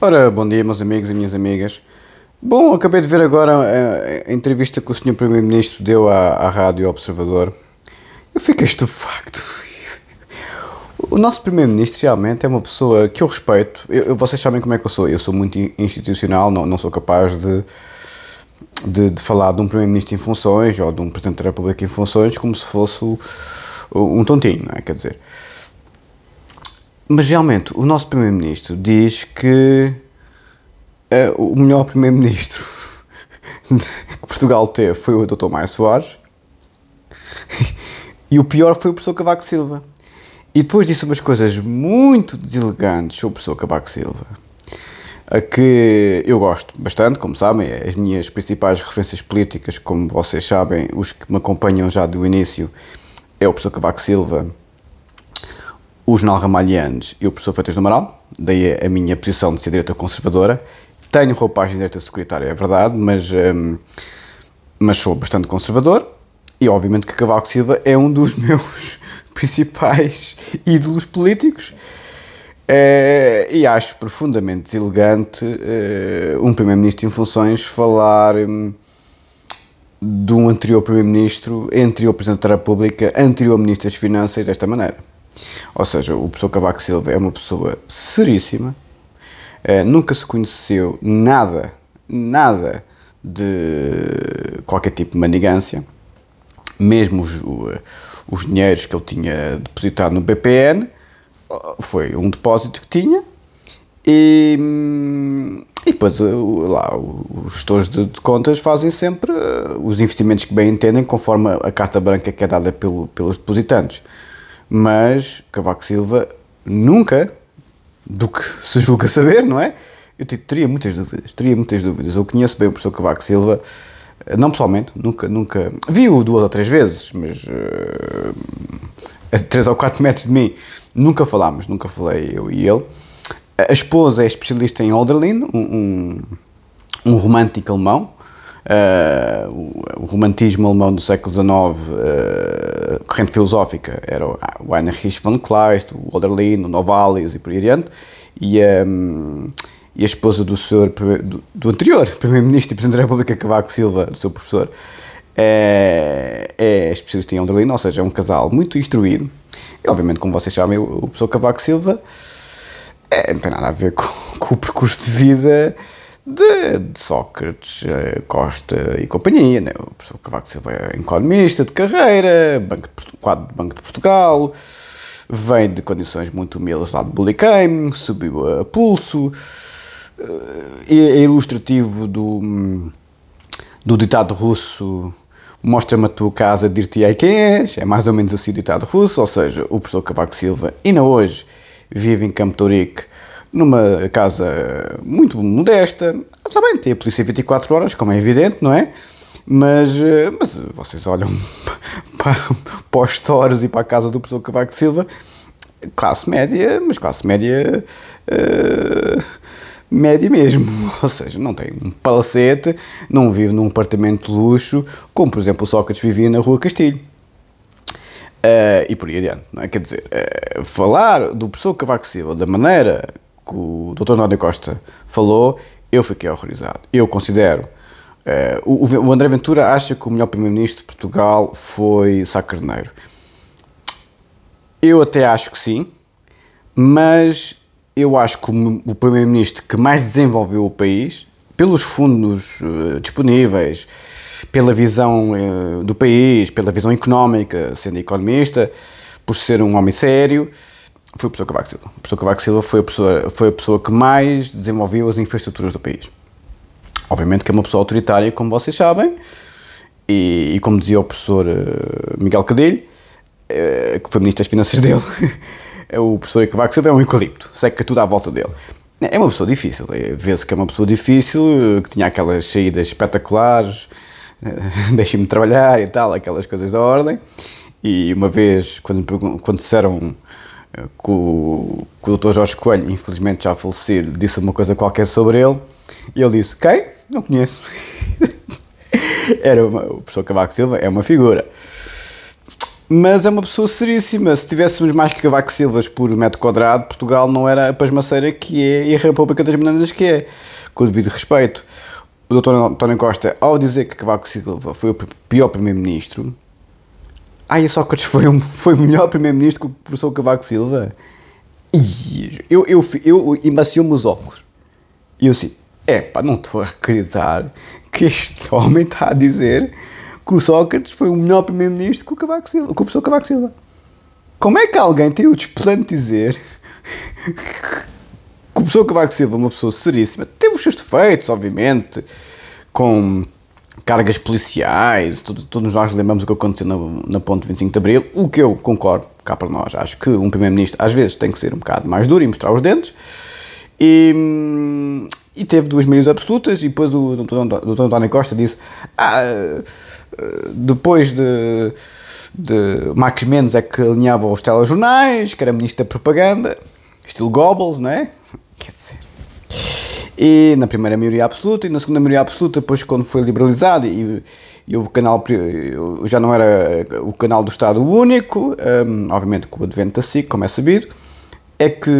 Ora, bom dia, meus amigos e minhas amigas. Bom, acabei de ver agora eh, a, entrevista que o Sr. Primeiro-Ministro deu à, à Rádio Observador. Eu fiquei estupefacto. O nosso Primeiro-Ministro realmente é uma pessoa que eu respeito. Eu, vocês sabem como é que eu sou. Eu sou muito institucional, não, não sou capaz de, de, de falar de um Primeiro-Ministro em funções ou de um Presidente da República em funções como se fosse um tontinho, não é? Quer dizer. Mas realmente, o nosso Primeiro-Ministro diz que é o melhor Primeiro-Ministro que Portugal teve foi o Dr. Mário Soares e o pior foi o professor Cavaco Silva. E depois disse umas coisas muito deselegantes sobre o professor Cavaco Silva, a que eu gosto bastante, como sabem, é as minhas principais referências políticas, como vocês sabem, os que me acompanham já do início, é o professor Cavaco Silva os não-ramalhianos e o professor Freitas do Amaral, daí a minha posição de ser direita conservadora. Tenho roupagem de direita secretária, é verdade, mas, um, mas sou bastante conservador. E obviamente que Cavaco Silva é um dos meus principais ídolos políticos. É, e acho profundamente deselegante é, um Primeiro-Ministro em funções falar um, de um anterior Primeiro-Ministro, anterior Presidente da República, anterior Ministro das Finanças desta maneira. Ou seja, o professor Cavaco Silva é uma pessoa seríssima, uh, nunca se conheceu nada, nada de qualquer tipo de manigância, mesmo os, eh, os dinheiros que ele tinha depositado no BPN, eh, foi um depósito que tinha, e, hum, e depois lá os gestores de, de, contas fazem sempre os investimentos que bem entendem, conforme a carta branca que é dada pelo, pelos depositantes mas Cavaco Silva nunca, do que se julga saber, não é? Eu teria muitas dúvidas, teria muitas dúvidas. Eu conheço bem o professor Cavaco Silva, eh, não pessoalmente, nunca, nunca. Vi-o duas ou três vezes, mas. Uh, a três ou quatro metros de mim, nunca falámos, nunca falei eu e ele. A esposa é especialista em Alderlin, um, um, um romântico alemão, Uh, o romantismo alemão do século XIX, uh, eh, corrente filosófica, era o Heinrich ah, von Kleist, o Oderlin, o Novalis e por aí adiante, e, um, ehm, e a esposa do, senhor, do, do anterior Primeiro-Ministro e Presidente da República, Cavaco Silva, do seu professor, eh, é, é especialista em Oderlin, ou seja, é um casal muito instruído, e obviamente, como vocês sabem, o, o professor Cavaco Silva é, não tem nada a ver com, com o percurso de vida de, de Sócrates, eh, Costa e companhia, né? o professor Cavaco Silva é economista de carreira, banco de, quadro do Banco de Portugal, vem de condições muito humildes lá de Bullicame, subiu a pulso, eh, é ilustrativo do, do ditado russo mostra-me a tua casa, dir-te-ei quem és, é mais ou menos assim o ditado russo, ou seja, o professor Cavaco Silva ainda hoje vive em Campo Torique, numa casa muito modesta. também tem a polícia 24 horas, como é evidente, não é? Mas, eh, mas eh, vocês olham para, para os Torres e para a casa do professor Cavaco Silva, classe média, mas classe média. Uh, média mesmo. Ou seja, não tem um palacete, não vive num apartamento de luxo, como por exemplo o Sócrates vivia na Rua Castilho. Uh, e por aí adiante, não é? Quer dizer, uh, falar do professor Cavaco Silva da maneira que o Dr. Nádia Costa falou, eu fiquei horrorizado. Eu considero. Uh, o, o, André Ventura acha que o melhor primeiro-ministro de Portugal foi Sá Carneiro. Eu até acho que sim, mas eu acho que o, o primeiro-ministro que mais desenvolveu o país, pelos fundos uh, disponíveis, pela visão uh, do país, pela visão económica, sendo economista, por ser um homem sério, foi o professor Cavaco Silva. O professor Cavaco Silva foi a pessoa, foi a pessoa que mais desenvolveu as infraestruturas do país. Obviamente que é uma pessoa autoritária, como vocês sabem, e, e como dizia o professor eh, Miguel Cadilho, eh, que foi ministro das Finanças dele, é o professor Cavaco Silva é um eucalipto, seca tudo à volta dele. É uma pessoa difícil, é, vê-se que é uma pessoa difícil, eh, que tinha aquelas saídas espetaculares, deixem-me trabalhar e tal, aquelas coisas da ordem. E uma vez, quando, quando disseram eh, que o, que o Dr. Jorge Coelho, infelizmente já falecido, disse uma coisa qualquer sobre ele, e ele disse: Quem? Não conheço. Era uma, o professor Cavaco Silva é uma figura. Mas é uma pessoa seríssima. Se tivéssemos mais que Cavaco Silvas por metro quadrado, Portugal não era a pasmaceira que é e a República das Bananas que é. Com o devido respeito. O Dr. António Costa, ao dizer que Cavaco Silva foi o pior primeiro-ministro, Ai, Sócrates foi, um, foi melhor primeiro-ministro que o professor Cavaco Silva. E eu, eu, eu, eu me os óculos. E eu assim, é pá, não estou a acreditar que este homem está a dizer que o Sócrates foi o melhor primeiro-ministro que o Cavaco Silva, que o professor Cavaco Silva. Como é que alguém tem o desplante de dizer que o professor Cavaco Silva, é uma pessoa seríssima, teve os seus defeitos, obviamente, com cargas policiais, tudo, todos nós lembramos o que aconteceu na, na Ponte 25 de Abril, o que eu concordo cá para nós. Acho que um Primeiro-Ministro às vezes tem que ser um bocado mais duro e mostrar os dentes. E, e teve duas maiorias absolutas e depois o Dr. António Costa disse ah, eh, depois de, de Marcos Mendes é que alinhava os telejornais, que era ministro da propaganda, estilo Goebbels, não é? Quer dizer... E na primeira maioria absoluta e na segunda maioria absoluta, depois quando foi liberalizado e, e o canal já não era o canal do Estado único, um, obviamente com o advento da SIC, como é sabido, é que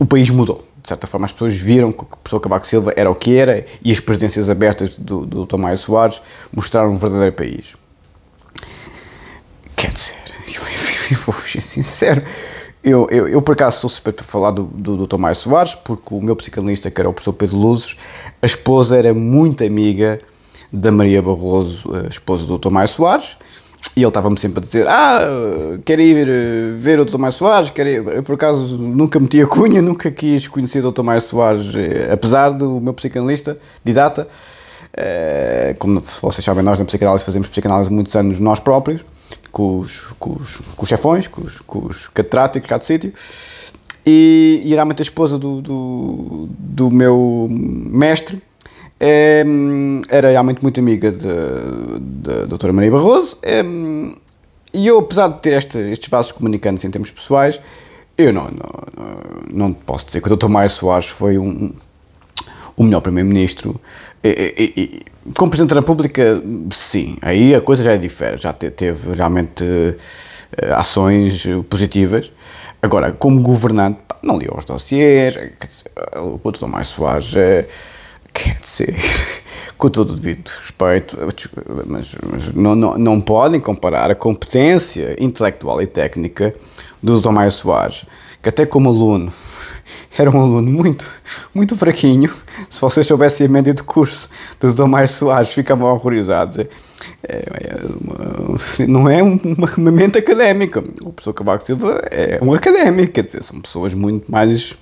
o país mudou. De certa forma, as pessoas viram que o professor Cabaco Silva era o que era e as presidências abertas do, do Soares mostraram um verdadeiro país. Quer dizer, eu, eu, eu vou ser sincero, eu, eu, eu, por acaso sou suspeito para falar do, do, do Dr. Mário Soares, porque o meu psicanalista, que era o professor Pedro Luzes, a esposa era muito amiga da Maria Barroso, a esposa do Dr. Mário Soares, e ele estava-me sempre a dizer: Ah, quero ir ver o Dr. Mário Soares. Quero ir. Eu, por acaso, nunca meti a cunha, nunca quis conhecer o Dr. Mário Soares, eh, apesar do meu psicanalista, didata. Eh, como vocês sabem, nós na psicanálise fazemos psicanálise muitos anos nós próprios com os, com os, com os chefões, com os, com os catedráticos cá do sítio. E, e realmente a esposa do, do, do meu mestre é, era realmente muito amiga da doutora Maria Barroso. É, e eu, apesar de ter este, estes vasos comunicantes em termos pessoais, eu não, não, não, não posso dizer que o doutor Maia Soares foi um, o melhor Primeiro-Ministro. como Presidente da República, sim, aí a coisa já é diferente já teve realmente eh, ações positivas. Agora, como governante, não li os dossiers, o Dr. Mais suave quer dizer, eh, com todo o devido respeito, mas, mas não, não, não podem comparar a competência intelectual e técnica do Dr. Mário Soares, que até como aluno era um aluno muito, muito fraquinho. Se vocês soubessem a média de curso do Dr. Mário Soares, ficavam horrorizados. É, é, é, não é uma, uma mente académica. O professor Cavaco Silva é um académico, quer dizer, são pessoas muito mais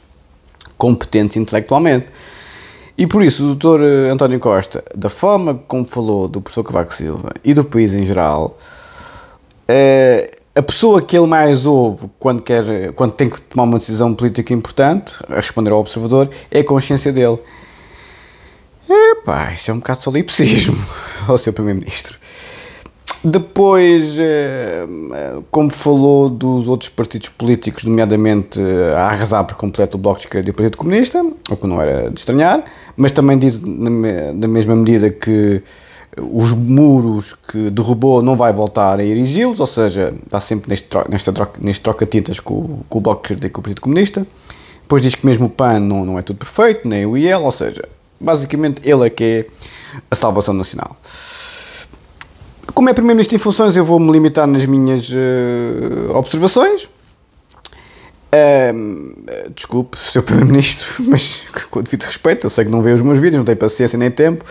competentes intelectualmente. E por isso, o doutor eh, António Costa, da forma como falou do professor Cavaco Silva e do país em geral, é, a pessoa que ele mais ouve quando, quer, quando tem que tomar uma decisão política importante, a responder ao observador, é a consciência dele. Epá, isso é um bocado solipsismo ao seu Primeiro-Ministro. Depois, eh, como falou dos outros partidos políticos, nomeadamente eh, a arrasar por completo o Bloco de Esquerda e o Partido Comunista, o que não era de estranhar, mas também diz, na mesma medida, que os muros que derrubou não vai voltar a erigi-los, ou seja, está sempre neste, nesta troca, neste troca-tintas com, com, o Bloco de Esquerda e com o Partido Comunista. Depois diz que mesmo o PAN não, não é tudo perfeito, nem o IEL, ou seja, basicamente ele é que é a salvação nacional. Como é Primeiro-Ministro em funções, eu vou-me limitar nas minhas uh, observações. Um, desculpe, Sr. Primeiro-Ministro, mas com devido respeito, eu sei que não vê os meus vídeos, não tenho paciência nem tempo.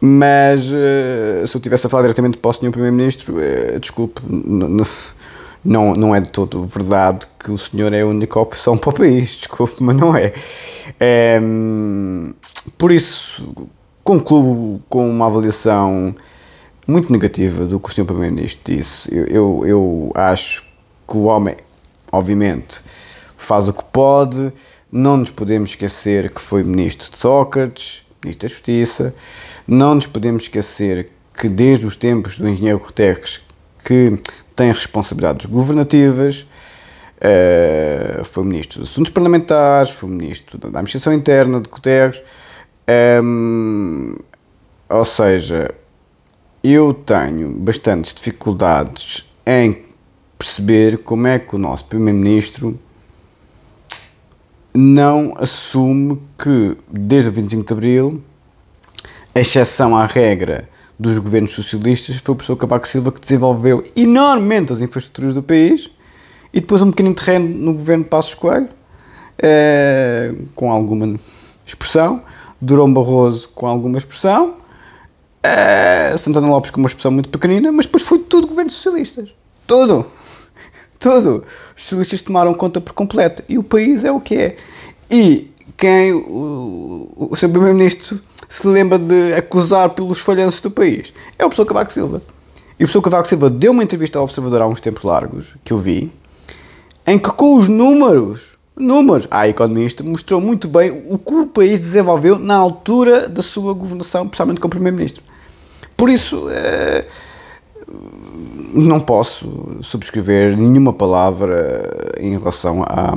Mas eh, se eu estivesse a falar diretamente para o Sr. Primeiro-Ministro, eh, desculpe, não, não é de todo verdade que o senhor é a única opção para o país, desculpe, mas não é. é por isso, concluo com uma avaliação muito negativa do que o senhor Primeiro-Ministro disse. Eu, eu, eu, acho que o homem, obviamente, faz o que pode, não nos podemos esquecer que foi ministro de Sócrates, Ministro da Justiça. Não nos podemos esquecer que desde os tempos do engenheiro Guterres, que tem responsabilidades governativas, uh, foi Ministro dos Assuntos Parlamentares, foi Ministro da Administração Interna de Guterres, um, eh, ou seja, eu tenho bastantes dificuldades em perceber como é que o nosso Primeiro-Ministro não assume que, desde o 25 de Abril, a exceção à regra dos governos socialistas foi o professor Cabaco Silva que desenvolveu enormemente as infraestruturas do país e depois um pequeno terreno no governo de Passos Coelho, eh, com alguma expressão, Durão Barroso com alguma expressão, eh, Santana Lopes com uma expressão muito pequenina, mas depois foi tudo governos socialistas. Tudo! todo. Os socialistas tomaram conta por completo e o país é o que é. E quem o, o seu primeiro-ministro se lembra de acusar pelos falhanços do país é o professor Cavaco Silva. E o professor Cavaco Silva deu uma entrevista ao Observador há uns tempos largos, que eu vi, em que com os números, números, a economista mostrou muito bem o que o país desenvolveu na altura da sua governação, principalmente com o primeiro-ministro. Por isso, eh, não posso subscrever nenhuma palavra em relação à,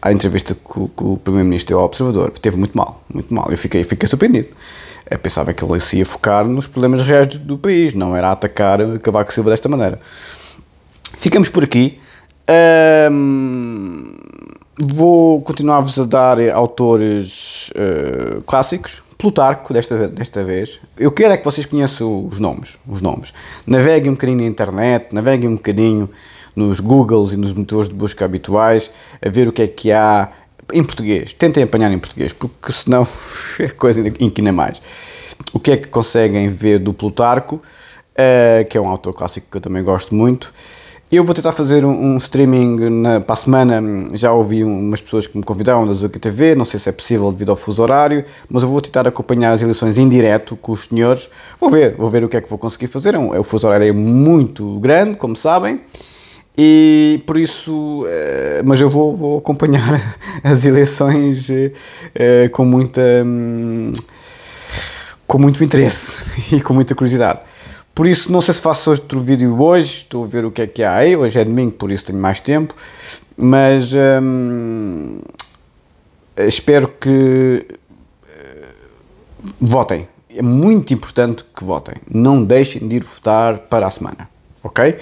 à entrevista que, o Primeiro-Ministro deu ao Observador. Teve muito mal, muito mal. Eu fiquei, fiquei surpreendido. Eu pensava que ele se ia focar nos problemas reais do, do país, não era atacar Cavaco Silva desta maneira. Ficamos por aqui. Um, Vou continuar-vos a dar eh, autores uh, clássicos. Plutarco, desta, desta vez. Eu quero é que vocês conheçam os nomes. Os nomes. Naveguem um bocadinho na internet, naveguem um bocadinho nos Googles e nos motores de busca habituais, a ver o que é que há em português. Tentem apanhar em português, porque senão é coisa inquina mais. O que é que conseguem ver do Plutarco, uh, que é um autor clássico que eu também gosto muito. Eu vou tentar fazer um, um streaming na, para a semana. Já ouvi umas pessoas que me convidaram da Zuki TV, não sei se é possível devido ao fuso horário, mas eu vou tentar acompanhar as eleições em direto com os senhores. Vou ver, vou ver o que é que vou conseguir fazer. É, é o fuso horário é muito grande, como sabem e por isso eh, mas eu vou, vou acompanhar as eleições eh, com muita hum, com muito interesse e com muita curiosidade por isso, não sei se faço outro vídeo hoje, estou a ver o que é que há aí. Hoje é domingo, por isso tenho mais tempo. Mas hum, espero que eh, votem. É muito importante que votem. Não deixem de ir votar para a semana. Ok?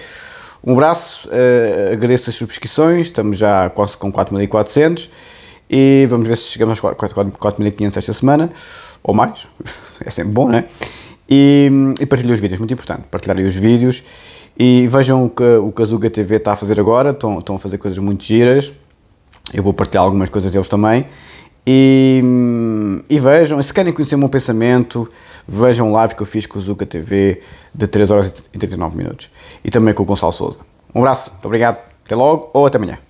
Um abraço, uh, agradeço as subscrições, estamos já quase com 4.400 e vamos ver se chegamos aos 4.500 esta semana, ou mais, é sempre bom, não é? E, e partilhem os vídeos, muito importante, partilharem os vídeos e vejam o que o Kazuga TV está a fazer agora, estão, estão a fazer coisas muito giras, eu vou partilhar algumas coisas deles também, e, e, vejam, se querem conhecer o meu pensamento, vejam o live que eu fiz com o Zuka TV de 3 horas e 39 minutos e também com o Gonçalo Souza. Um abraço, muito obrigado, até logo ou até amanhã.